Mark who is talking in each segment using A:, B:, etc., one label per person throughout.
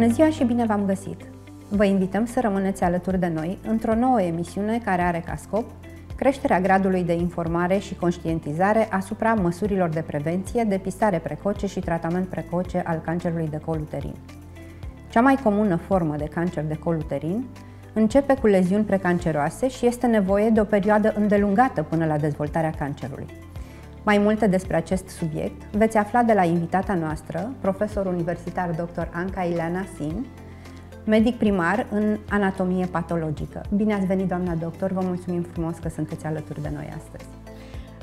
A: Bună ziua și bine v-am găsit! Vă invităm să rămâneți alături de noi într-o nouă emisiune care are ca scop creșterea gradului de informare și conștientizare asupra măsurilor de prevenție, depistare precoce și tratament precoce al cancerului de col uterin. Cea mai comună formă de cancer de col uterin începe cu leziuni precanceroase și este nevoie de o perioadă îndelungată până la dezvoltarea cancerului. Mai multe despre acest subiect veți afla de la invitata noastră, profesor universitar dr. Anca Ileana Sin, medic primar în anatomie patologică. Bine ați venit, doamna doctor, vă mulțumim frumos că sunteți alături de noi astăzi.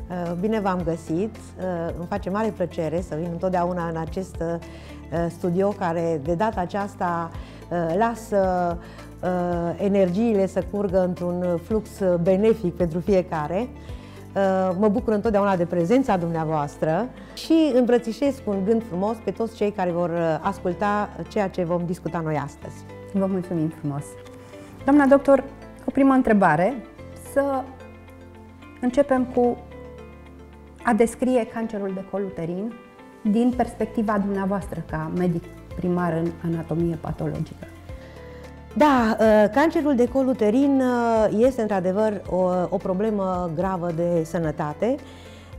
B: Uh, bine v-am găsit, uh, îmi face mare plăcere să vin întotdeauna în acest uh, studio care de data aceasta lasă energiile să curgă într-un flux benefic pentru fiecare. Uh, mă bucur întotdeauna de prezența dumneavoastră și îmbrățișez cu un gând frumos pe toți cei care vor uh, asculta ceea ce vom discuta noi astăzi.
A: Vă mulțumim frumos!
B: Doamna doctor, o primă întrebare. Să începem
A: cu a descrie cancerul de col uterin din perspectiva dumneavoastră
B: ca medic primar în anatomie patologică. Da, uh, cancerul de col uterin uh, este într-adevăr o, o problemă gravă de sănătate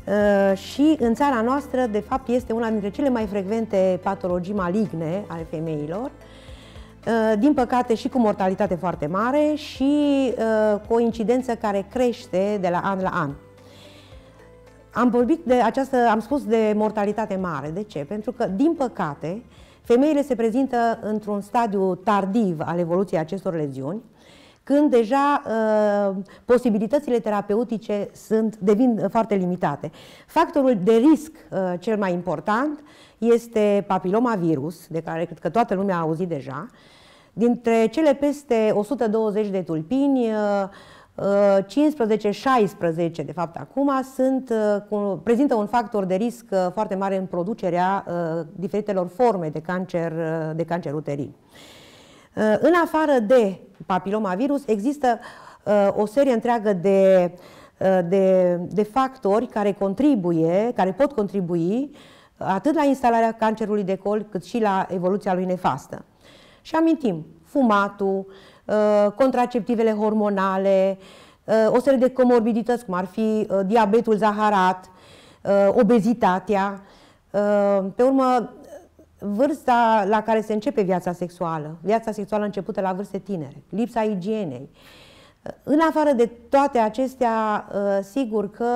B: uh, și în țara noastră, de fapt, este una dintre cele mai frecvente patologii maligne ale femeilor, din păcate și cu mortalitate foarte mare și cu o incidență care crește de la an la an. Am vorbit de această, am spus de mortalitate mare. De ce? Pentru că, din păcate, uh, Femeile se prezintă într-un stadiu tardiv al evoluției acestor leziuni, când deja uh, posibilitățile terapeutice sunt, devin uh, foarte limitate. Factorul de risc uh, cel mai important este papiloma virus, de care cred că toată lumea a auzit deja. Dintre cele peste 120 de tulpini, uh, 15-16, de fapt, acum, sunt, uh, prezintă un factor de risc uh, foarte mare în producerea uh, diferitelor forme de cancer, de cancer uterin. În afară de papilomavirus, există o serie întreagă de, de, de factori care contribuie, care pot contribui atât la instalarea cancerului de col, cât și la evoluția lui nefastă. Și amintim, fumatul, Uh, contraceptivele hormonale, uh, o serie de comorbidități, cum ar fi uh, diabetul zaharat, obezitatea. Pe urmă, vârsta la care se începe viața sexuală, viața sexuală începută la vârste tinere, lipsa igienei. În afară de toate acestea, sigur că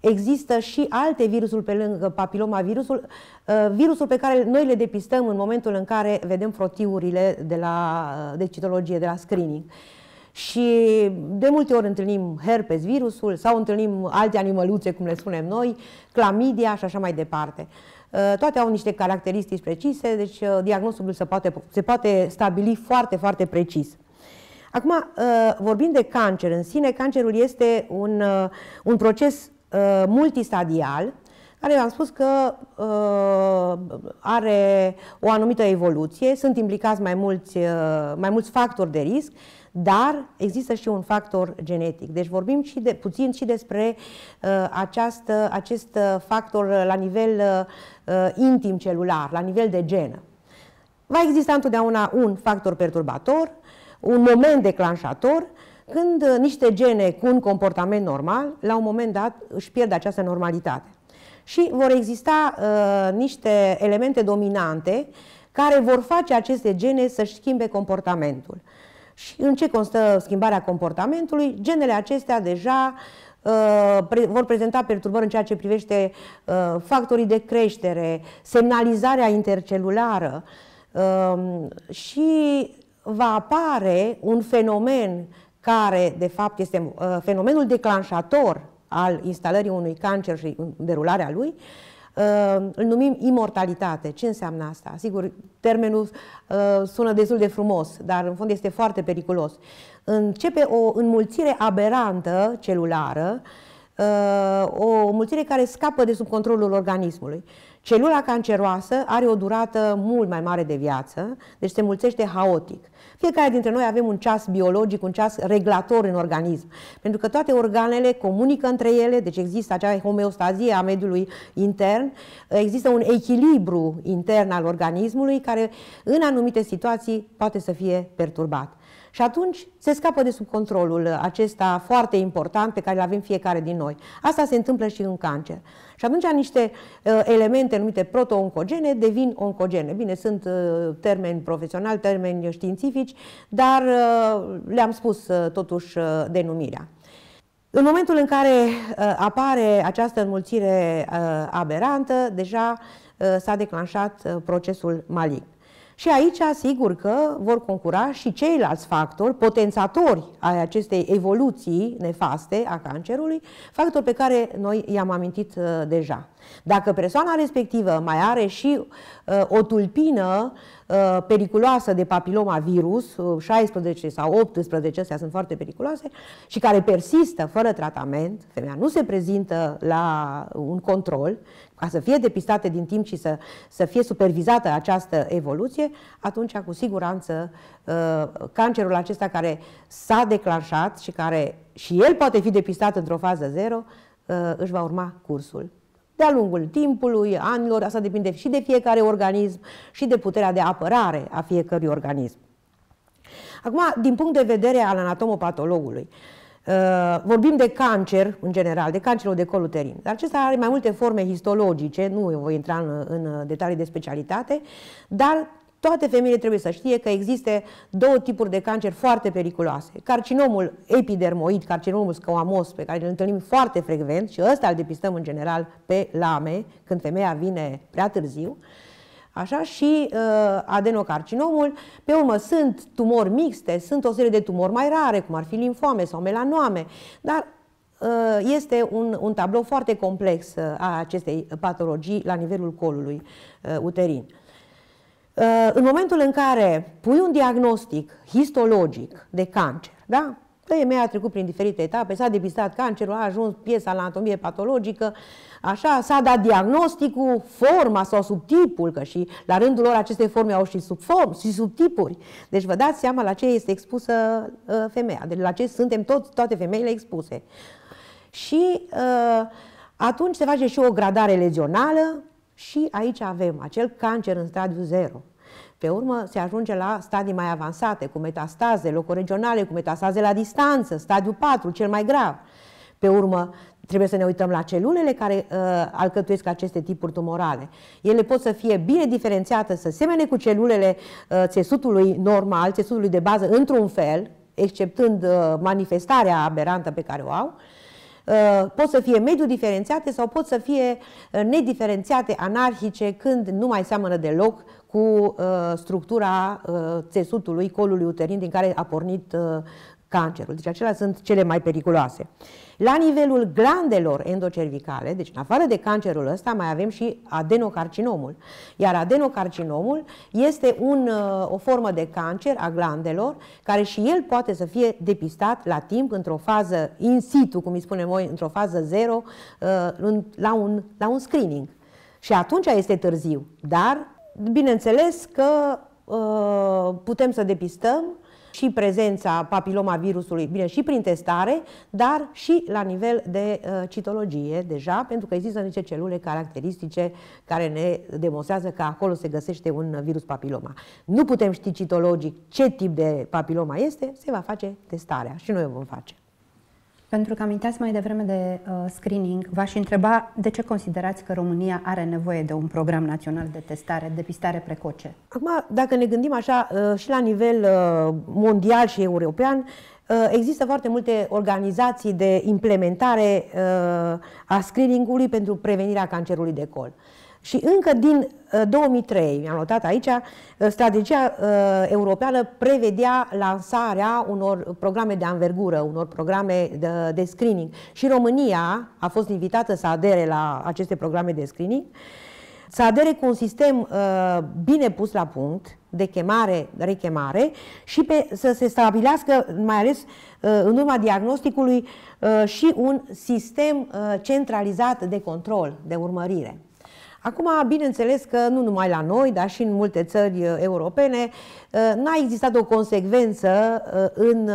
B: există și alte virusuri pe lângă papiloma virusul, Uh, virusul pe care noi le depistăm în momentul în care vedem frotiurile de, la, uh, de citologie, de la screening. Și de multe ori întâlnim herpes virusul sau întâlnim alte animăluțe, cum le spunem noi, clamidia și așa mai departe. Uh, toate au niște caracteristici precise, deci diagnosticul se poate, se poate stabili foarte, foarte precis. Acum, vorbind de cancer în sine, cancerul este un, un proces multistadial care am spus că uh, are o anumită evoluție, sunt implicați mai mulți, uh, mai mulți factori de risc, dar există și un factor genetic. Deci vorbim și de, puțin și despre uh, această, acest uh, factor la nivel uh, uh, intim celular, la nivel de genă. Va exista întotdeauna un factor perturbator, un moment declanșator, când uh, niște gene cu un comportament normal, la un moment dat, își pierd această normalitate și vor exista uh, niște elemente dominante care vor face aceste gene să-și schimbe comportamentul. Și în ce constă schimbarea comportamentului? Genele acestea deja uh, pre vor prezenta perturbări în ceea ce privește uh, factorii de creștere, semnalizarea intercelulară uh, și va apare un fenomen care, de fapt, este uh, fenomenul declanșator al instalării unui cancer și derularea lui, uh, îl numim imortalitate. Ce înseamnă asta? Sigur, termenul uh, sună destul de frumos, dar în fond este foarte periculos. Începe o înmulțire aberantă celulară, uh, o mulțire care scapă de sub controlul organismului. Celula canceroasă are o durată mult mai mare de viață, deci se mulțește haotic. Fiecare dintre noi avem un ceas biologic, un ceas reglator în organism, pentru că toate organele comunică între ele, deci există acea homeostazie a mediului intern, există un echilibru intern al organismului care în anumite situații poate să fie perturbat. Și atunci se scapă de sub controlul uh, acesta foarte important pe care îl avem fiecare din noi. Asta se întâmplă și în cancer. Și atunci niște uh, elemente numite proto-oncogene devin oncogene. Bine, sunt uh, termeni profesionali, termeni științifici, dar uh, le-am spus uh, totuși uh, denumirea. În momentul în care uh, apare această înmulțire uh, aberantă, deja uh, s-a declanșat uh, procesul malic. Și aici, sigur că vor concura și ceilalți factori, potențatori ai acestei evoluții nefaste a cancerului, factori pe care noi i-am amintit uh, deja. Dacă persoana respectivă mai are și uh, o tulpină uh, periculoasă de papiloma virus, uh, 16 sau 18, astea sunt foarte periculoase, și care persistă fără tratament, femeia nu se prezintă la un control, a să fie depistate din timp și să, să fie supervizată această evoluție, atunci cu siguranță uh, cancerul acesta care s-a declanșat și care și el poate fi depistat într-o fază zero, uh, își va urma cursul. De-a lungul timpului, anilor, asta depinde și de fiecare organism și de puterea de apărare a fiecărui organism. Acum, din punct de vedere al anatomopatologului, uh, Uh, vorbim de cancer, în general, de cancerul de col uterin. Dar acesta are mai multe forme histologice, nu voi intra în, în detalii de specialitate, dar toate femeile trebuie să știe că există două tipuri de cancer foarte periculoase. Carcinomul epidermoid, carcinomul scoamos, pe care îl întâlnim foarte frecvent și ăsta îl depistăm în general pe lame, când femeia vine prea târziu, uh, Așa și uh, adenocarcinomul, pe urmă sunt tumori mixte, sunt o serie de tumori mai rare, cum ar fi linfoame sau melanoame, dar uh, este un, un tablou foarte complex uh, a acestei patologii la nivelul colului uh, uterin. Uh, în momentul în care pui un diagnostic histologic de cancer, da? Femeia mea a trecut prin diferite etape, s-a depistat cancerul, a ajuns piesa la anatomie patologică, așa, s-a dat diagnosticul, forma sau subtipul, că și la rândul lor aceste forme au și subform, și subtipuri. Deci vă dați seama la ce este expusă uh, femeia, de deci la ce suntem tot, toate femeile expuse. Și uh, atunci se face și o gradare lezională și aici avem acel cancer în stadiu 0, pe urmă se ajunge la stadii mai avansate, cu metastaze locoregionale, cu metastaze la distanță, stadiu 4, cel mai grav. Pe urmă, trebuie să ne uităm la celulele care uh, alcătuiesc aceste tipuri tumorale. Ele pot să fie bine diferențiate, să semene cu celulele uh, țesutului normal, țesutului de bază, într-un fel, exceptând uh, manifestarea aberantă pe care o au, uh, pot să fie mediu diferențiate sau pot să fie uh, nediferențiate, anarhice, când nu mai seamănă deloc cu uh, structura uh, țesutului, colului uterin din care a pornit uh, cancerul. Deci acelea sunt cele mai periculoase. La nivelul glandelor endocervicale, deci în afară de cancerul ăsta, mai avem și adenocarcinomul. Iar adenocarcinomul este un, uh, o formă de cancer a glandelor, care și el poate să fie depistat la timp, într-o fază in situ, cum îi spunem noi, într-o fază zero, uh, la un, la un screening. Și atunci este târziu, dar Bineînțeles că uh, putem să depistăm și prezența papiloma virusului, bine, și prin testare, dar și la nivel de uh, citologie deja, pentru că există niște celule caracteristice care ne demonstrează că acolo se găsește un virus papiloma. Nu putem ști citologic ce tip de papiloma este, se va face testarea și noi o vom face.
A: Pentru că aminteați mai devreme de uh, screening, v-aș întreba de ce considerați că România are nevoie de un program național de testare, de pistare
B: precoce? Acum, dacă ne gândim așa uh, și la nivel uh, mondial și european, uh, există foarte multe organizații de implementare uh, a screeningului pentru prevenirea cancerului de col. Uh, și încă din 2003, uh, mi-am notat aici, uh, strategia uh, europeană prevedea lansarea unor programe de anvergură, unor programe de, de screening. Și România a fost invitată să adere la aceste programe de screening, să adere cu un sistem bine pus la punct, de chemare, rechemare și pe, să se stabilească, mai ales în urma diagnosticului, și un sistem centralizat de control, de urmărire. Acum, bineînțeles că nu numai la noi, dar și în multe țări uh, europene, uh, n-a existat o consecvență uh, în,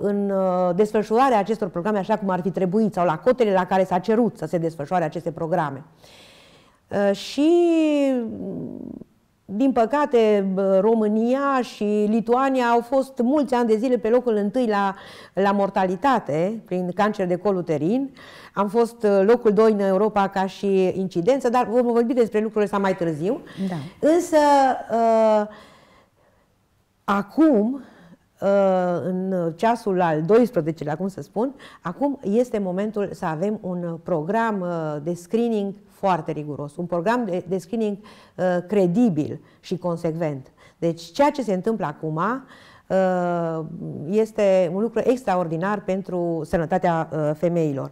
B: în desfășurarea acestor programe așa cum ar fi trebuit sau la cotele la care s-a cerut să se desfășoare aceste programe. Și din păcate, România și Lituania au fost mulți ani de zile pe locul întâi la, la mortalitate prin cancer de col uterin. Am fost uh, locul 2 în Europa ca și incidență, dar vom vorbi despre lucrurile astea mai târziu. Da. Însă, uh, acum, Uh, în ceasul al 12-lea, cum să spun, acum este momentul să avem un program uh, de screening foarte riguros, un program de, de screening uh, credibil și consecvent. Deci ceea ce se întâmplă acum este un lucru extraordinar pentru sănătatea femeilor.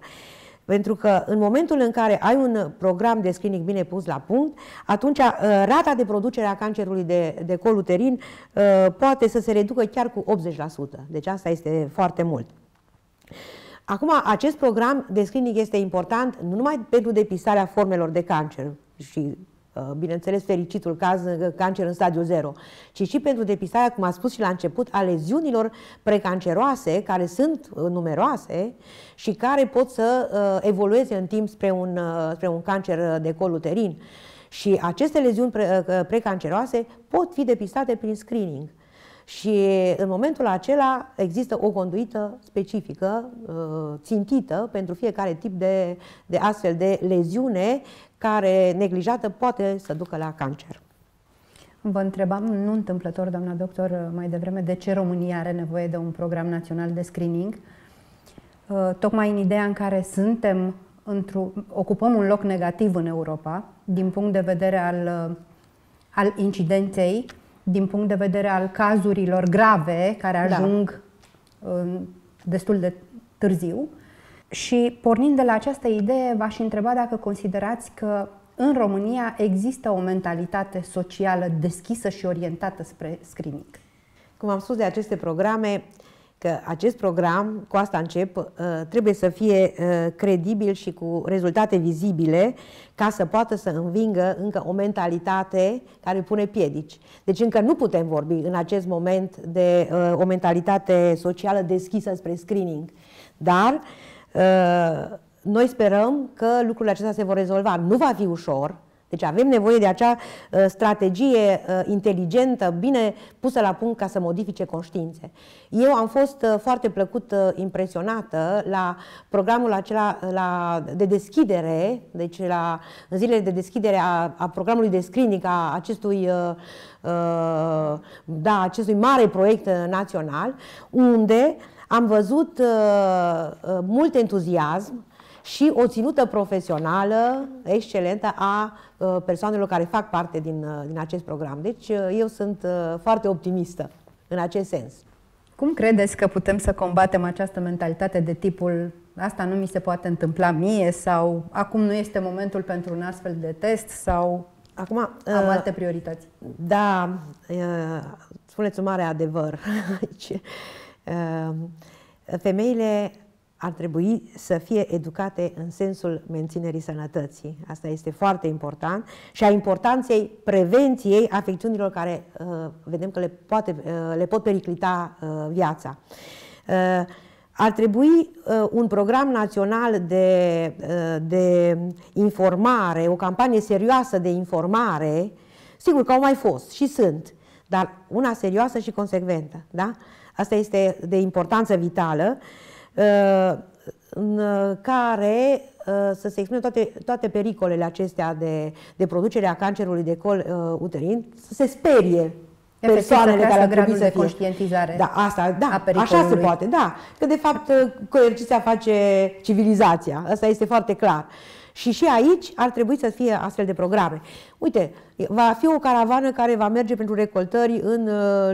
B: Pentru că în momentul în care ai un uh, program de screening bine pus la punct, atunci uh, rata de producere a cancerului de, de col uterin uh, poate să se reducă chiar cu 80%. Deci asta este foarte mult. Acum, acest program de screening este important nu numai pentru depistarea formelor de cancer și Uh, bineînțeles, fericitul caz, uh, cancer în stadiu 0, ci și pentru depistarea, cum a spus și la început, a leziunilor precanceroase, care sunt uh, numeroase și care pot să evolueze în timp spre un, spre un cancer de col uterin. Și aceste leziuni precanceroase pot fi depistate prin screening. Și în momentul acela există o conduită specifică, țintită pentru fiecare tip de, de astfel de leziune care neglijată poate să ducă la cancer.
A: Vă întrebam, nu întâmplător, doamna doctor, mai devreme, de ce România are nevoie de un program național de screening, uh, tocmai în ideea în care suntem ocupăm un loc negativ în Europa, din punct de vedere al, uh, al incidenței, din punct de vedere al cazurilor grave care da. ajung da. destul de târziu și pornind de la această idee, v-aș întreba dacă considerați că în România există o mentalitate socială deschisă și orientată spre screening.
B: Cum am spus de aceste programe, că acest program, cu asta încep, uh, trebuie să fie uh, credibil și cu rezultate vizibile ca să poată să învingă încă o mentalitate care pune piedici. Deci încă nu putem vorbi în acest moment de uh, o mentalitate socială deschisă spre screening, dar Uh, noi sperăm că lucrurile acestea se vor rezolva. Nu va fi ușor, deci avem nevoie de acea uh, strategie uh, inteligentă, bine pusă la punct ca să modifice conștiințe. Eu am fost uh, foarte plăcut uh, impresionată la programul acela uh, la, de deschidere, deci la în zilele de deschidere a, a programului de screening a acestui, da, acestui mare proiect național, unde uh, am văzut uh, uh, mult entuziasm și o ținută profesională excelentă a uh, persoanelor care fac parte din, uh, din acest program. Deci uh, eu sunt uh, foarte optimistă în acest sens.
A: Cum credeți că putem să combatem această mentalitate de tipul asta nu mi se poate întâmpla mie sau acum nu este momentul pentru un astfel de test sau Acum, uh, am alte
B: priorități? Da, uh, spuneți un mare adevăr aici. Ehm, femeile ar trebui să fie educate în sensul menținerii sănătății. Asta este foarte important și a importanței prevenției afecțiunilor care ehm, vedem că le, poate, ehm, le pot periclita viața. ar trebui uh, un program național de, uh, de informare, o campanie serioasă de informare. Sigur că au mai fost și sunt, dar una serioasă și consecventă. Da? Uh, asta este de importanță vitală, uh, în care uh, să se exprime toate, toate pericolele acestea de, de producere a cancerului de col uh, uterin, să se sperie persoanele care ar trebui să fie.
A: conștientizare da,
B: asta, da, așa se poate, da. Că de fapt coerciția face civilizația, asta este foarte clar. Și și aici ar trebui să fie astfel de programe. Uite, va fi o caravană care va merge pentru recoltări în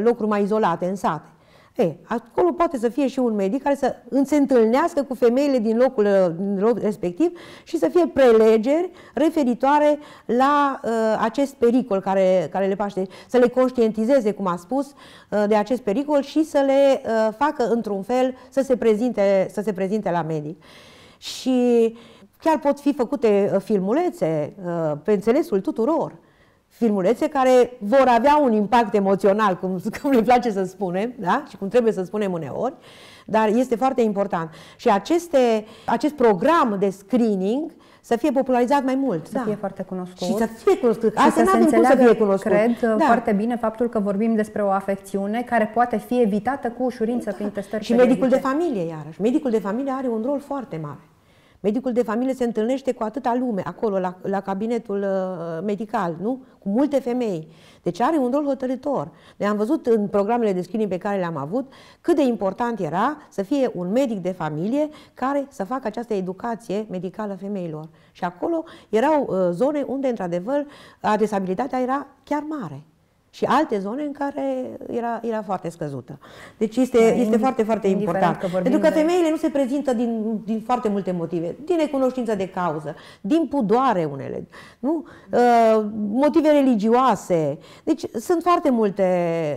B: locuri mai izolate, în sate. E, acolo poate să fie și un medic care să se întâlnească cu femeile din locul, uh, din locul respectiv și să fie prelegeri referitoare la uh, acest pericol care, care le paște, să le conștientizeze, cum a spus, uh, de acest pericol și să le uh, facă într-un fel să se prezinte, să se prezinte la medic. Și chiar pot fi făcute uh, filmulețe uh, pe înțelesul tuturor filmulețe care vor avea un impact emoțional, cum, cum le place să spunem, da? și cum trebuie să spunem uneori, dar este foarte important. Și aceste, acest program de screening să fie popularizat mai mult. Să da. fie foarte cunoscut. Și să fie cunoscut. Asta să se înțeleagă, să fie cunoscut. Cred da. foarte
A: bine faptul că vorbim despre o afecțiune care poate fi evitată cu ușurință
B: da. prin testări Și periodice. medicul de familie, iarăși. Medicul de familie are un rol foarte mare. Medicul de familie se întâlnește cu atâta lume acolo, la, la cabinetul uh, medical, nu? Cu multe femei. Deci are un rol hotărător. Noi am văzut în programele de screening pe care le-am avut cât de important era să fie un medic de familie care să facă această educație medicală femeilor. Și acolo erau uh, zone unde, într adevăr adresabilitatea era chiar mare și alte zone în care era, era foarte scăzută. Deci este, da, este foarte, foarte important. Că Pentru că femeile de... nu se prezintă din, din foarte multe motive. Din necunoștință de cauză, din pudoare unele, nu? Uh, motive religioase. Deci sunt foarte multe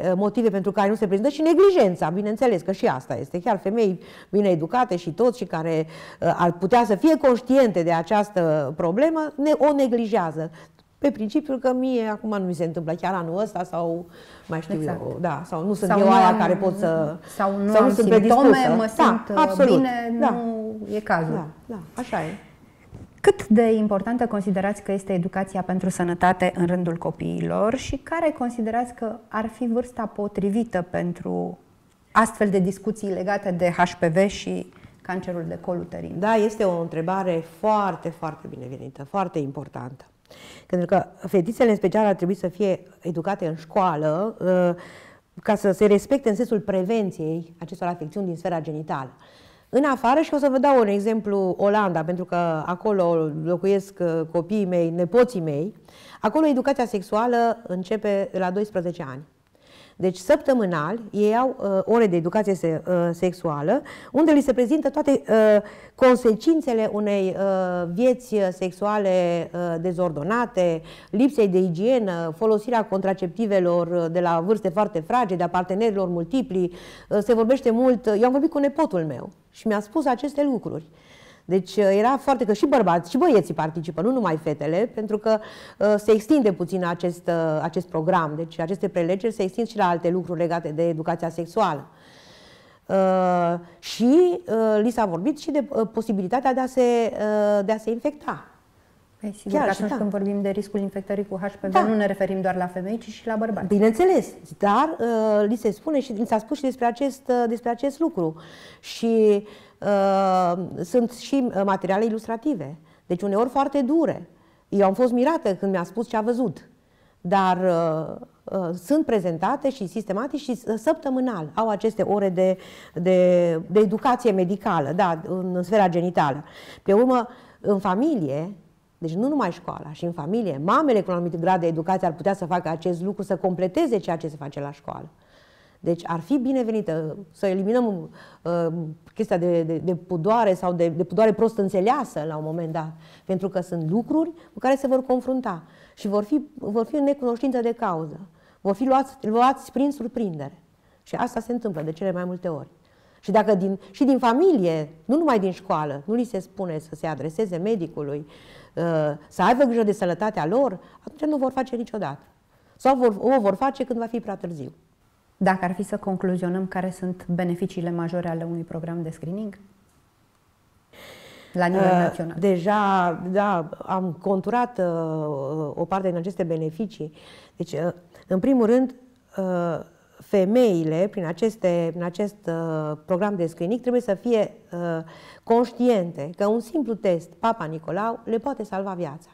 B: uh, motive pentru care nu se prezintă și neglijența, bineînțeles că și asta este. Chiar femei bine educate și toți și care uh, ar putea să fie conștiente de această problemă, ne, o neglijează pe principiul că mie acum nu mi se întâmplă chiar anul ăsta sau mai știu exact. eu, da, sau nu sunt sau eu aia care pot să... Sau nu, sau am sunt simptome, mă da, simt da, absolut. bine, da. nu e cazul. Da, da, așa e.
A: Cât de importantă considerați că este educația pentru sănătate în rândul copiilor și care considerați că ar fi vârsta potrivită pentru astfel de discuții legate de HPV
B: și cancerul de col uterin? Da, este o întrebare foarte, foarte binevenită, foarte importantă. Pentru că fetițele în special ar trebui să fie educate în școală uh, ca să se respecte în sensul prevenției acestor afecțiuni din sfera genitală. În afară și o să vă dau un exemplu Olanda, pentru că acolo locuiesc uh, copiii mei, nepoții mei, acolo educația sexuală începe la 12 ani. Deci, săptămânal, ei au uh, ore de educație se, uh, sexuală, unde li se prezintă toate uh, consecințele unei uh, vieți sexuale uh, dezordonate, lipsei de igienă, folosirea contraceptivelor uh, de la vârste foarte fragede, a partenerilor multipli. Uh, se vorbește mult, eu am vorbit cu nepotul meu și mi-a spus aceste lucruri. Deci uh, era foarte că și bărbați, și băieții participă, nu numai fetele, pentru că uh, se extinde puțin acest, uh, acest program. Deci aceste prelegeri se extind și la alte lucruri legate de educația sexuală. Uh, și uh, li s-a vorbit și de uh, posibilitatea de a se, uh, de a se infecta. Păi, sigur Chiar că atunci da. când vorbim de riscul infectării cu HPV, da. nu ne referim doar la femei, ci și la bărbați. Bineînțeles, dar uh, li se spune și li s-a spus și despre acest, uh, despre acest lucru. Și Uh, sunt și uh, materiale ilustrative, deci uneori foarte dure. Eu am fost mirată când mi-a spus ce a văzut, dar uh, sunt prezentate și sistematic și săptămânal. Au aceste ore de, de, de educație medicală, da, în sfera genitală. Pe urmă, în familie, deci nu numai școala, și în familie, mamele cu un anumit grad de educație ar putea să facă acest lucru, să completeze ceea ce se face la școală. Deci ar fi binevenită să eliminăm uh, chestia de, de, de pudoare sau de, de pudoare prost înțeleasă la un moment dat, pentru că sunt lucruri cu care se vor confrunta și vor fi, vor fi în necunoștință de cauză, vor fi luați, luați prin surprindere. Și asta se întâmplă de cele mai multe ori. Și dacă din, și din familie, nu numai din școală, nu li se spune să se adreseze medicului, uh, să aibă grijă de sănătatea lor, atunci nu vor face niciodată. Sau vor, o vor face când va fi prea târziu.
A: Dacă ar fi să concluzionăm care sunt
B: beneficiile majore ale unui program de screening? La nivel uh, național. Deja, da, am conturat uh, o parte din aceste beneficii. Deci, uh, în primul rând, uh, femeile, prin, aceste, prin acest uh, program de screening, trebuie să fie uh, conștiente că un simplu test, Papa Nicolau, le poate salva viața.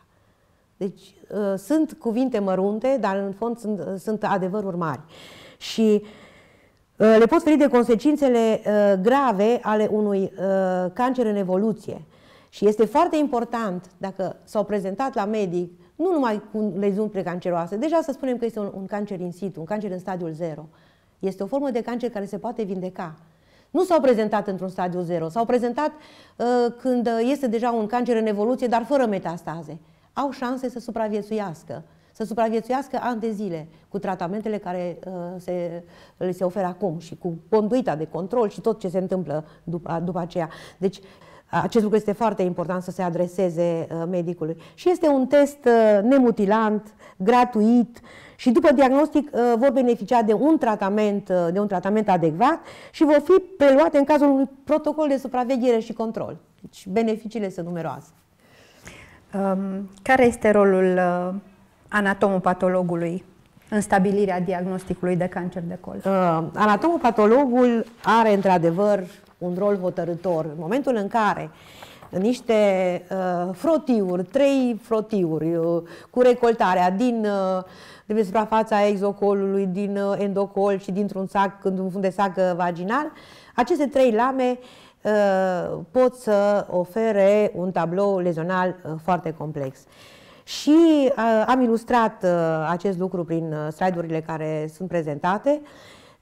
B: Deci, uh, sunt cuvinte mărunte, dar în fond sunt, sunt adevăruri mari. Uh, și uh, le pot feri de consecințele uh, grave ale unui uh, cancer în evoluție. Și este foarte important, dacă s-au prezentat la medic, nu numai cu leziuni precanceroase, deja să spunem că este un, cancer in situ, un cancer în stadiul 0. Este o formă de cancer care se poate vindeca. Nu s-au prezentat într-un stadiu 0, s-au prezentat uh, când este deja un cancer în evoluție, dar fără metastaze. Au șanse să supraviețuiască să supraviețuiască ani de zile cu tratamentele care uh, se, le se oferă acum și cu conduita de control și tot ce se întâmplă după, după aceea. Deci, acest lucru este foarte important să se adreseze uh, medicului. Și este un test uh, nemutilant, gratuit și după diagnostic vor beneficia de un tratament, de un tratament adecvat și vor fi preluate în cazul unui protocol de supraveghere și control. Deci beneficiile sunt numeroase. Um, care este rolul anatomul patologului în stabilirea diagnosticului de cancer de col? Uh, anatomul patologul are într-adevăr un rol hotărător. În momentul în care niște uh, frotiuri, trei frotiuri uh, cu recoltarea din, uh, din suprafața exocolului, din uh, endocol și dintr-un sac, într-un fund de sac uh, vaginal, aceste trei lame uh, pot să ofere un tablou lezional uh, foarte complex. Uh, și uh, am ilustrat uh, acest lucru prin uh, slide-urile care sunt prezentate.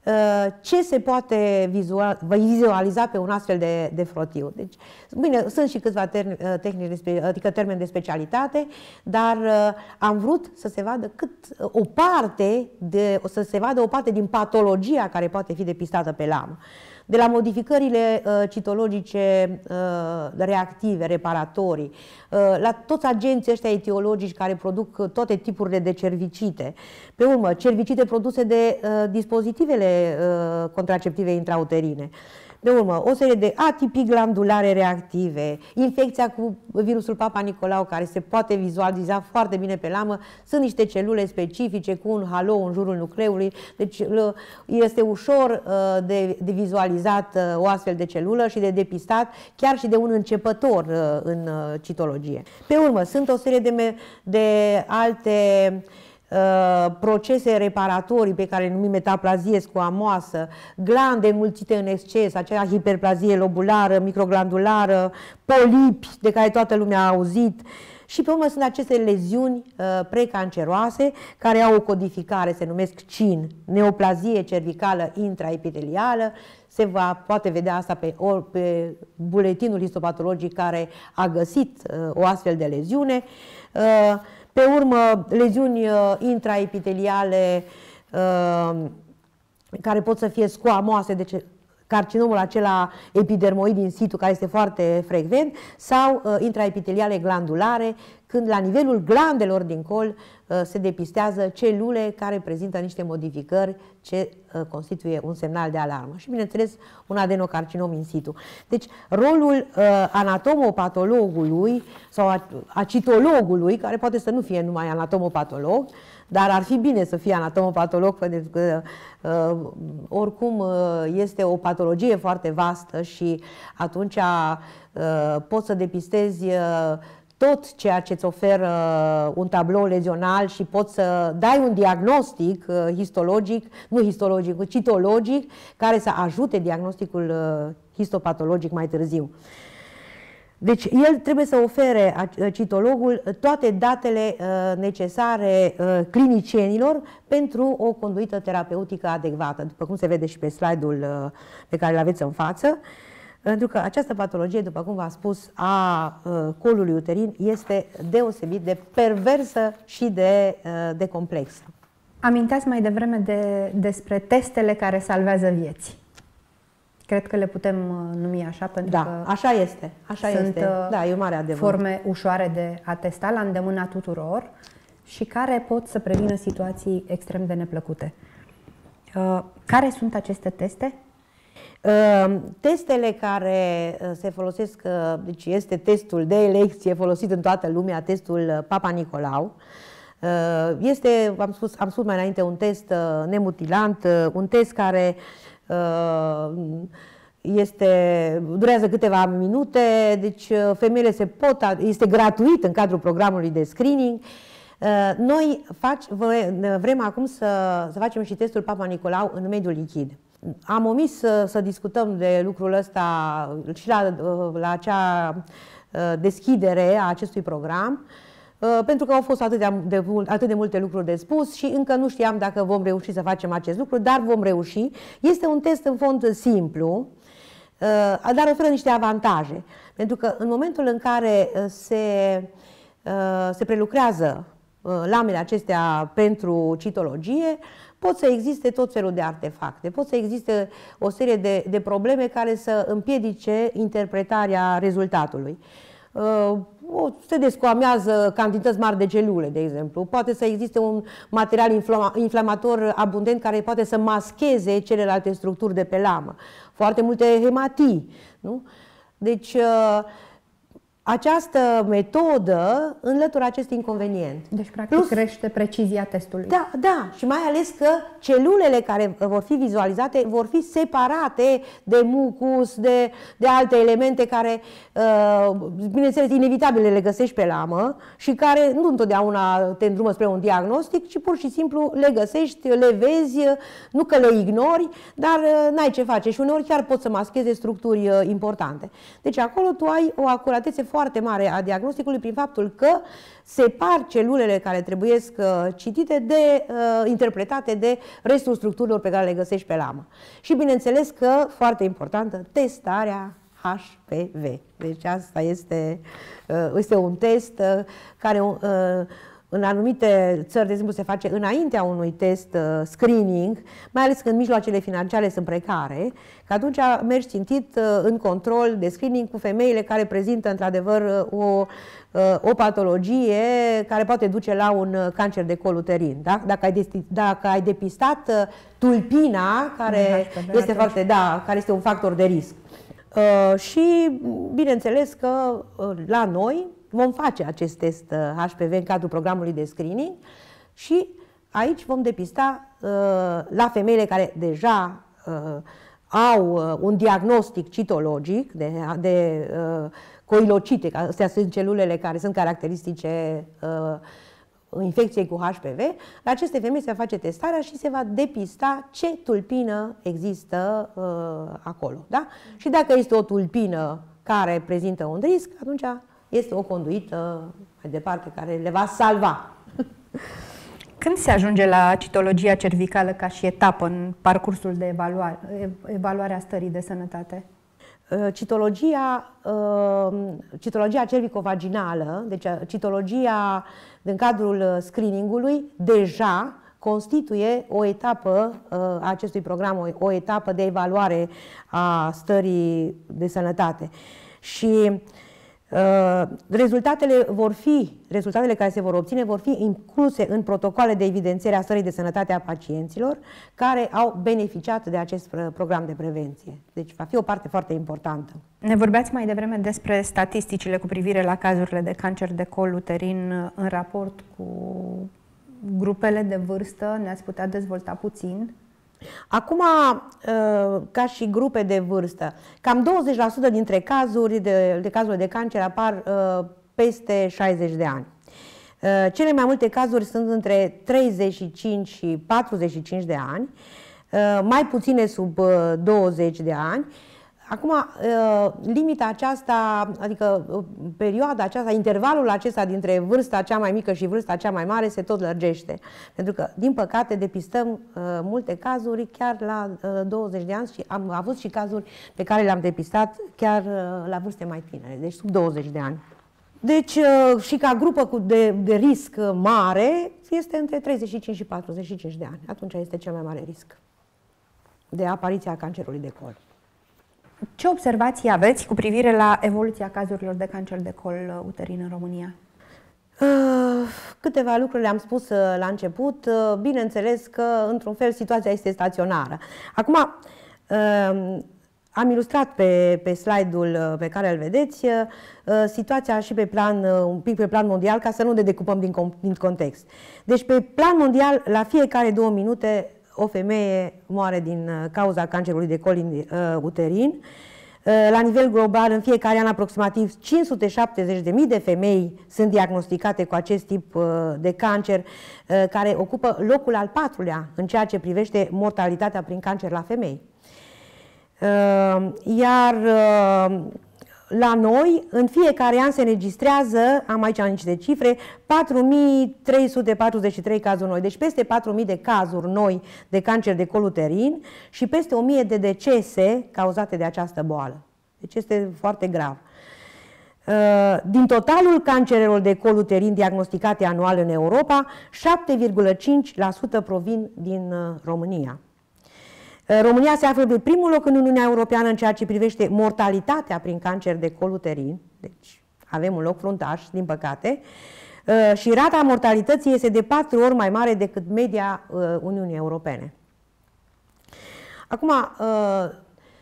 B: Uh, ce se poate vizual, vizualiza pe un astfel de, de frotiu. Deci, bine, sunt și câțiva ter, uh, tehnici, adică termeni de specialitate, dar uh, am vrut să se vadă cât uh, o parte de, să se vadă o parte din patologia care poate fi depistată pe lamă. Uh, de la modificările uh, citologice uh, reactive, reparatorii, uh, la toți agenții ăștia etiologici care produc toate tipurile de cervicite. Pe urmă, cervicite produse de dispozitivele contraceptive intrauterine. Pe urmă, o serie de atipii glandulare reactive, infecția cu virusul Papa Nicolau, care se poate vizualiza foarte bine pe lamă, sunt niște celule specifice cu un halo în jurul nucleului, deci este ușor uh, de, de vizualizat uh, o astfel de celulă și de depistat chiar și de un începător uh, în citologie. Pe urmă, sunt o serie de, de alte Uh, procese reparatorii pe care le numim metaplazie scoamoasă, glande mulțite în exces, acea hiperplazie lobulară, microglandulară, polipi de care toată lumea a auzit, și pe urmă sunt aceste leziuni uh, precanceroase care au o codificare, se numesc CIN, neoplazie cervicală intraepitelială. Se va, poate vedea asta pe, or, pe buletinul histopatologic care a găsit uh, o astfel de leziune. Uh, pe urmă, leziuni uh, intraepiteliale uh, care pot să fie scoamoase, deci carcinomul acela epidermoid din situ, care este foarte frecvent, sau uh, intraepiteliale glandulare, când la nivelul glandelor din col Uh, se depistează celule care prezintă niște modificări ce uh, constituie un semnal de alarmă și, bineînțeles, un adenocarcinom in situ. Deci, rolul uh, anatomopatologului sau acitologului, care poate să nu fie numai anatomopatolog, dar ar fi bine să fie anatomopatolog, pentru că uh, oricum este o patologie foarte vastă și atunci uh, poți să depistezi uh, tot ceea ce îți oferă un tablou lezional și poți să dai un diagnostic uh, histologic, nu histologic, uh, citologic, care să ajute diagnosticul uh, histopatologic mai târziu. Deci el trebuie să ofere citologul toate datele necesare clinicienilor pentru o conduită terapeutică adecvată, după cum se vede și pe slide-ul pe care îl aveți în față. Pentru că această patologie, după cum v-am spus, a uh, colului uterin este deosebit de perversă și de, uh, de complexă.
A: Aminteați mai devreme de, despre testele care salvează vieți. Cred că le putem uh, numi așa pentru da, că așa este, așa sunt este. Da, e mare adevăr. forme ușoare de a testa la îndemâna tuturor și care pot să prevină situații extrem de neplăcute. Care sunt
B: aceste teste? Ehm, testele care eh, se folosesc, eh, deci este testul de elecție folosit în toată lumea, testul eh, Papa Nicolau, este, am spus, am spus mai înainte, un test nemutilant, un test care este, durează câteva minute, deci femeile se pot, este gratuit în cadrul programului de screening. Noi fac, vrem acum să, să facem și testul Papa Nicolau în mediul lichid. Am omis să, să discutăm de lucrul ăsta și la, uh, la acea uh, deschidere a acestui program, uh, pentru că au fost atât de, de, atât de multe lucruri de spus și încă nu știam dacă vom reuși să facem acest lucru, dar vom reuși. Este un test în fond simplu, dar oferă niște avantaje. Pentru că în momentul în care se, se prelucrează Uh, lamele acestea pentru citologie, pot să existe tot felul de artefacte, pot să existe o serie de, de probleme care să împiedice interpretarea rezultatului. Uh, se descoamează cantități mari de celule, de exemplu. Poate să existe un material inflamator abundent care poate să mascheze celelalte structuri de pe lamă. Foarte multe hematii. Nu? Deci, uh, această metodă înlătură acest inconvenient. Deci, practic, Plus, crește precizia testului. Da, da. Și mai ales că celulele care vor fi vizualizate vor fi separate de mucus, de, de alte elemente care, uh, bineînțeles, inevitabil le găsești pe lamă și care nu întotdeauna te îndrumă spre un diagnostic, ci pur și simplu le găsești, le vezi, nu că le ignori, dar uh, n-ai ce face. Și uneori chiar poți să mascheze structuri uh, importante. Deci acolo tu ai o acuratețe foarte mare a diagnosticului prin faptul că separ celulele care trebuie uh, citite de uh, interpretate de restul structurilor pe care le găsești pe lamă. Și bineînțeles că, foarte importantă, testarea HPV. Deci asta este, uh, este un test uh, care în anumite țări, de exemplu, se face înaintea unui test uh, screening, mai ales când mijloacele financiare sunt precare, că atunci mergi țintit uh, în control de screening cu femeile care prezintă într-adevăr uh, o, uh, o patologie care poate duce la un uh, cancer de col uterin. Da? Dacă, ai dacă ai depistat uh, tulpina, care este, foarte, da, care este un factor de risc. Uh, și bineînțeles că uh, la noi Vom face acest test HPV uh, în cadrul programului de screening și aici vom depista uh, la femeile care deja uh, au un diagnostic citologic de, de coilocite, astea sunt celulele care sunt caracteristice infecției cu HPV, la aceste femei se face testarea și se va depista ce tulpină există acolo. Da? Și dacă este o tulpină care prezintă un risc, atunci este o conduită mai departe care le va salva. Când se ajunge la
A: citologia cervicală ca și etapă în parcursul de evaluare, evaluarea stării de
B: sănătate? Uh, citologia, uh, citologia cervicovaginală, deci uh, citologia din cadrul screeningului, deja constituie o etapă a acestui program, o etapă de evaluare a stării de sănătate. Și Uh, rezultatele vor fi, rezultatele care se vor obține vor fi incluse în protocoale de evidențiere a stării de sănătate a pacienților care au beneficiat de acest program de prevenție. Deci va fi o parte foarte importantă. Ne vorbeați mai devreme despre statisticile cu privire la cazurile de
A: cancer de col uterin uh, în raport cu grupele de vârstă.
B: Ne-ați putea dezvolta puțin? Acum, uh, ca și grupe de vârstă, cam 20% dintre cazuri de, de cazuri de cancer apar uh, peste 60 de ani. Uh, cele mai multe cazuri sunt între 35 și 45 de ani, mai puține sub 20 de ani Acum, uh, limita aceasta, adică uh, perioada aceasta, intervalul acesta dintre vârsta cea mai mică și vârsta cea mai mare se tot lărgește. Pentru că, din păcate, depistăm uh, multe cazuri chiar la 20 de ani și am avut și cazuri pe care le-am depistat chiar la vârste mai tinere, deci sub 20 de ani. Deci, și ca grupă cu de, de risc mare, este între 35 și 45 de ani. Atunci este cel mai mare risc de apariția cancerului de col.
A: Ce observații aveți cu privire la evoluția cazurilor de cancer de col uh, uterin în
B: România? Uh, câteva lucruri le-am spus uh, la început. Bineînțeles că, într-un fel, situația este staționară. Acum, am ilustrat pe, pe slide-ul pe care îl vedeți situația și pe plan, un pic pe plan mondial, ca să nu ne decupăm din, din context. Deci, pe plan mondial, la fiecare două minute o femeie moare din uh, cauza cancerului de col uh, uterin. Uh, la nivel global, în fiecare an aproximativ 570.000 de femei sunt diagnosticate cu acest tip de cancer, care ocupă locul al patrulea în ceea ce privește mortalitatea prin cancer la femei. Iar la noi, în fiecare an se înregistrează, am aici niște cifre, 4.343 cazuri noi, deci peste 4.000 de cazuri noi de cancer de coluterin și peste 1.000 de decese cauzate de această boală. Deci este foarte grav. Uh, din totalul cancerelor de coluterin diagnosticate anual în Europa, 7,5% provin din uh, România. Eh, România se află pe primul loc în Uniunea Europeană în ceea ce privește mortalitatea prin cancer de col uterin, deci avem un loc fruntaș, din păcate, eh, și rata mortalității este de patru ori mai mare decât media eh, Uniunii Europene. Acum,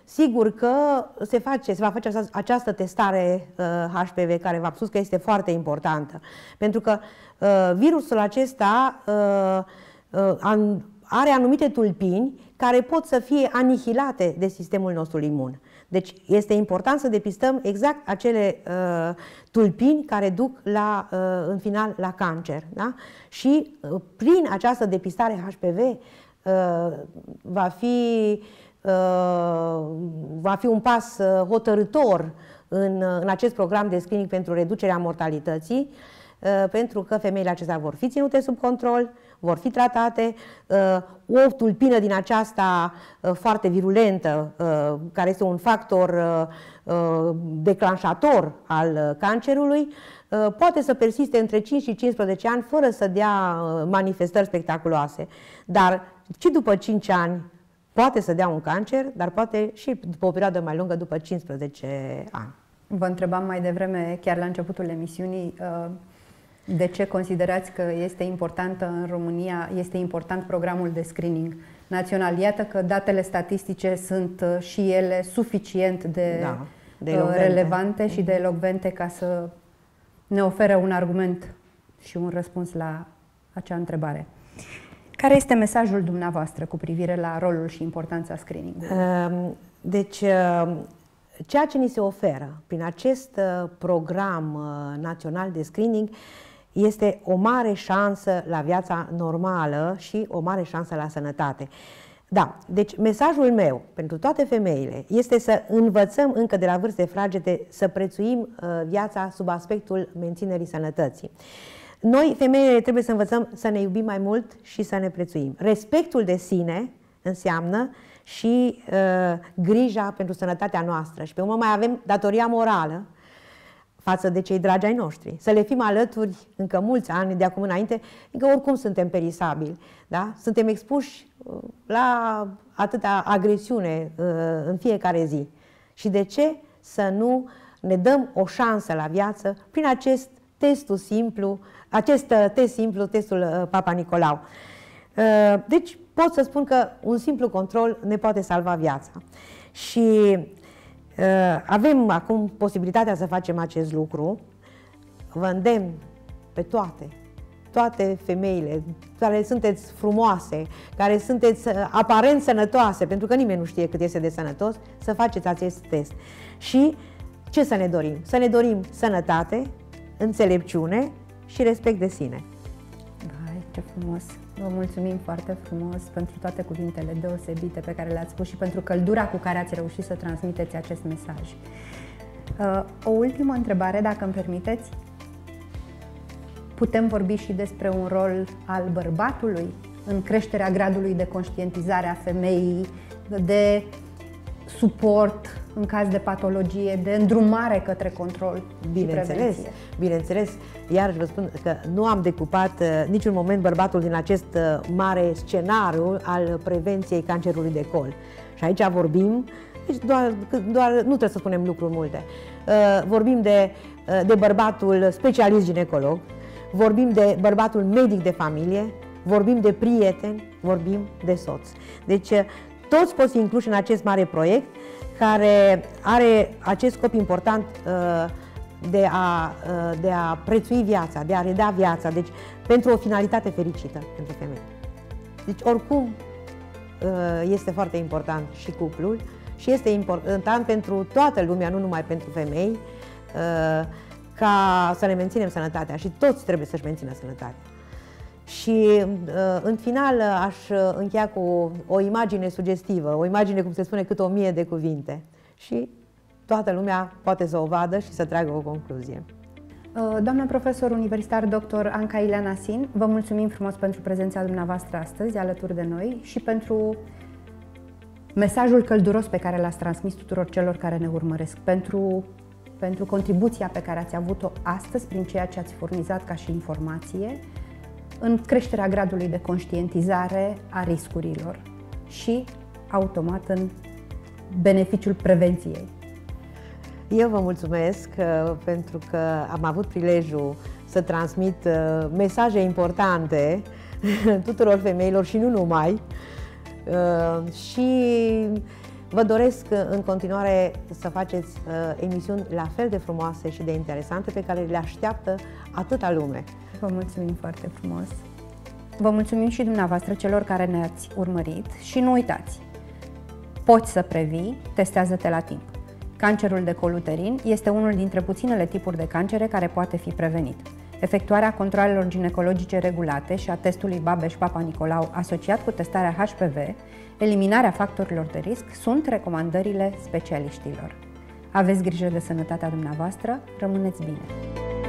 B: sigur că se, face, se va face această testare HPV, care v-am spus că este foarte importantă, pentru că virusul acesta are anumite tulpini care pot să fie anihilate de sistemul nostru imun. Deci este important să depistăm exact acele uh, tulpini care duc la, uh, în final la cancer. Da? Și uh, prin această depistare HPV uh, va, fi, uh, va fi un pas uh, hotărător în, uh, în acest program de screening pentru reducerea mortalității, uh, pentru că femeile acestea vor fi ținute sub control, vor fi tratate. Uh, o tulpină din aceasta uh, foarte virulentă, uh, care este un factor declanșator al cancerului, poate să persiste între 5 și 15 ani fără să dea manifestări spectaculoase. Dar și după 5 ani poate să dea un cancer, dar poate și după o perioadă mai lungă, după 15 ani. Vă întrebam mai devreme, chiar la începutul emisiunii,
A: de ce considerați că este importantă în România, este important programul de screening național? Iată că datele statistice sunt uh, și ele suficient de, da, uh, de relevante și de mhm. elocvente ca să ne ofere un argument și un răspuns la acea întrebare. Care este
B: mesajul dumneavoastră cu privire la rolul și importanța screening-ului? Ehm, deci, ehm, ceea ce ni se oferă prin acest uh, program național de screening este o mare șansă la viața normală și o mare șansă la sănătate. Da, deci mesajul meu pentru toate femeile este să învățăm încă de la vârste fragede să prețuim uh, viața sub aspectul menținerii sănătății. Noi, femeile, trebuie să învățăm să ne iubim mai mult și să ne prețuim. Respectul de sine înseamnă și uh, grija pentru sănătatea noastră și pe urmă mai avem datoria morală uh, față de cei dragi ai noștri. Să le fim alături încă mulți ani de acum înainte, încă adică oricum suntem perisabili. Da? Suntem expuși uh, la atâta agresiune uh, în fiecare zi. Și de ce să nu ne dăm o șansă la viață prin acest testul simplu, acest uh, test simplu, testul Papa Nicolau. Deci pot să spun că un simplu control ne poate salva viața. Și Eh, avem acum posibilitatea să facem acest lucru. Vă îndemn pe toate, toate femeile care sunteți frumoase, care sunteți eh, aparent sănătoase, pentru că nimeni nu știe cât este de sănătos, să faceți acest test. Și ce să ne dorim? Să ne dorim sănătate, înțelepciune și respect de sine. Vai, ce frumos! Vă mulțumim foarte
A: frumos pentru toate cuvintele deosebite pe care le-ați spus și pentru căldura cu care ați reușit să transmiteți acest mesaj. Uh, o ultimă întrebare, dacă îmi permiteți. Putem vorbi și despre un rol al bărbatului în creșterea gradului de conștientizare a femeii, de suport în caz de patologie, de îndrumare către control Bineînțeles, și
B: bineînțeles. Iar vă spun că nu am decupat uh, niciun moment bărbatul din acest uh, mare scenariu al prevenției cancerului de col. Și aici vorbim, deci doar, doar nu trebuie să spunem lucruri multe. Uh, vorbim de, uh, de bărbatul specialist ginecolog, vorbim de bărbatul medic de familie, vorbim de prieteni, vorbim de soț. Deci uh, toți poți incluși în acest mare proiect care are acest scop important uh, de a, uh, de a prețui viața, de a reda viața, deci pentru o finalitate fericită pentru femei. Deci oricum uh, este foarte important și cuplul și este important pentru toată lumea, nu numai pentru femei, ca să ne menținem sănătatea și toți trebuie să-și mențină sănătatea. Și uh, în final uh, aș uh, încheia cu o imagine sugestivă, o imagine, cum se spune, cât o mie de cuvinte. Și toată lumea poate să o vadă și să tragă o concluzie.
A: Doamna profesor universitar dr. Anca Ileana Sin, vă mulțumim frumos pentru prezența dumneavoastră astăzi alături de noi și pentru mesajul călduros pe care l-ați transmis tuturor celor care ne urmăresc, pentru, pentru contribuția pe care ați avut-o astăzi prin ceea ce ați furnizat ca și informație în creșterea gradului de conștientizare a riscurilor și, automat, în beneficiul prevenției.
B: Eu vă mulțumesc uh, pentru că am avut prilejul să transmit uh, mesaje importante tuturor femeilor și nu numai. Uh, și vă doresc în continuare să faceți emisiuni la fel de frumoase și de interesante pe care le așteaptă atâta lume vă mulțumim foarte frumos.
A: Vă mulțumim și dumneavoastră celor care ne-ați urmărit și nu uitați, poți să previi, testează-te la timp. Cancerul de coluterin este unul dintre puținele tipuri de cancere care poate fi prevenit. Efectuarea controlelor ginecologice regulate și a testului Babes papa Nicolau asociat cu testarea HPV, eliminarea factorilor de risc, sunt recomandările specialiștilor. Aveți grijă de sănătatea dumneavoastră, rămâneți bine!